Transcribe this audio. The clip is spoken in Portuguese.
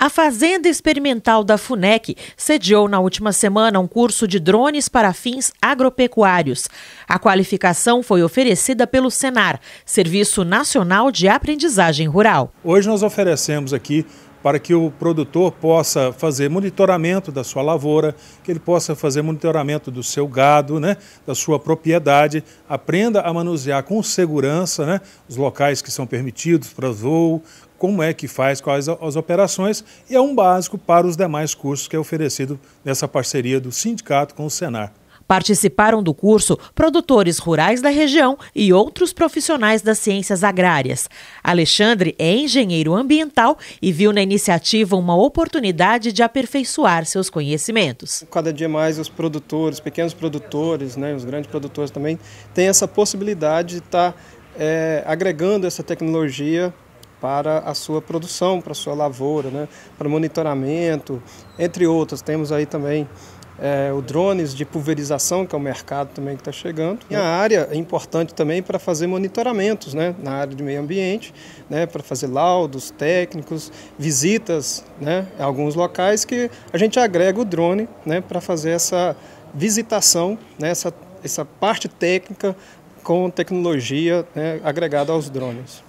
A Fazenda Experimental da FUNEC sediou na última semana um curso de drones para fins agropecuários. A qualificação foi oferecida pelo Senar, Serviço Nacional de Aprendizagem Rural. Hoje nós oferecemos aqui para que o produtor possa fazer monitoramento da sua lavoura, que ele possa fazer monitoramento do seu gado, né, da sua propriedade, aprenda a manusear com segurança né, os locais que são permitidos para voo, como é que faz, quais as operações, e é um básico para os demais cursos que é oferecido nessa parceria do sindicato com o Senar. Participaram do curso produtores rurais da região e outros profissionais das ciências agrárias. Alexandre é engenheiro ambiental e viu na iniciativa uma oportunidade de aperfeiçoar seus conhecimentos. Cada dia mais os produtores, pequenos produtores, né, os grandes produtores também, têm essa possibilidade de estar tá, é, agregando essa tecnologia para a sua produção, para a sua lavoura, né? para monitoramento, entre outras. Temos aí também é, o drones de pulverização, que é o mercado também que está chegando. E a uhum. área é importante também para fazer monitoramentos né, na área de meio ambiente, né, para fazer laudos técnicos, visitas né, alguns locais que a gente agrega o drone né, para fazer essa visitação, né, essa, essa parte técnica com tecnologia né, agregada aos drones.